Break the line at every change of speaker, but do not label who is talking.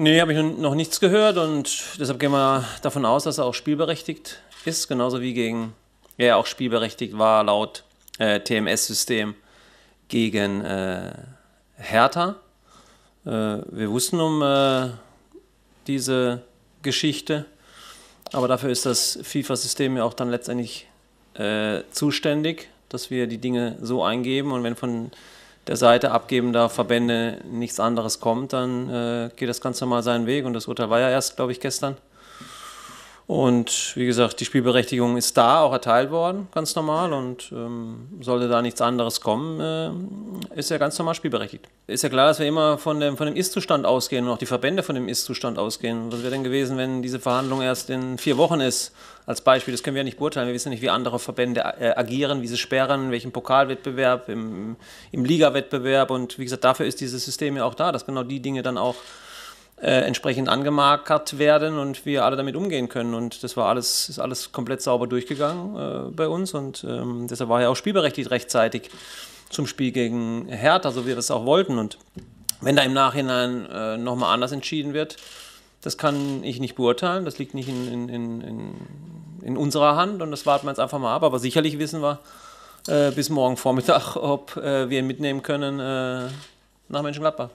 Nee, habe ich noch nichts gehört und deshalb gehen wir davon aus, dass er auch spielberechtigt ist, genauso wie gegen er auch spielberechtigt war laut äh, TMS-System gegen äh, Hertha. Äh, wir wussten um äh, diese Geschichte, aber dafür ist das FIFA-System ja auch dann letztendlich äh, zuständig, dass wir die Dinge so eingeben und wenn von der Seite abgebender Verbände nichts anderes kommt, dann äh, geht das ganz normal seinen Weg. Und das Urteil war ja erst, glaube ich, gestern. Und wie gesagt, die Spielberechtigung ist da auch erteilt worden, ganz normal. Und ähm, sollte da nichts anderes kommen, ähm, ist ja ganz normal spielberechtigt. Ist ja klar, dass wir immer von dem, von dem Ist-Zustand ausgehen und auch die Verbände von dem Ist-Zustand ausgehen. Was wäre denn gewesen, wenn diese Verhandlung erst in vier Wochen ist? Als Beispiel, das können wir ja nicht beurteilen. Wir wissen nicht, wie andere Verbände äh, agieren, wie sie sperren, in welchem Pokalwettbewerb, im, im Ligawettbewerb. Und wie gesagt, dafür ist dieses System ja auch da, dass genau die Dinge dann auch äh, entsprechend angemarkert werden und wir alle damit umgehen können. Und das war alles, ist alles komplett sauber durchgegangen äh, bei uns und ähm, deshalb war ja auch spielberechtigt rechtzeitig zum Spiel gegen Hertha, so wie wir das auch wollten. Und wenn da im Nachhinein äh, nochmal anders entschieden wird, das kann ich nicht beurteilen. Das liegt nicht in, in, in, in, unserer Hand und das warten wir jetzt einfach mal ab. Aber sicherlich wissen wir äh, bis morgen Vormittag, ob äh, wir ihn mitnehmen können äh, nach Mönchengladbach.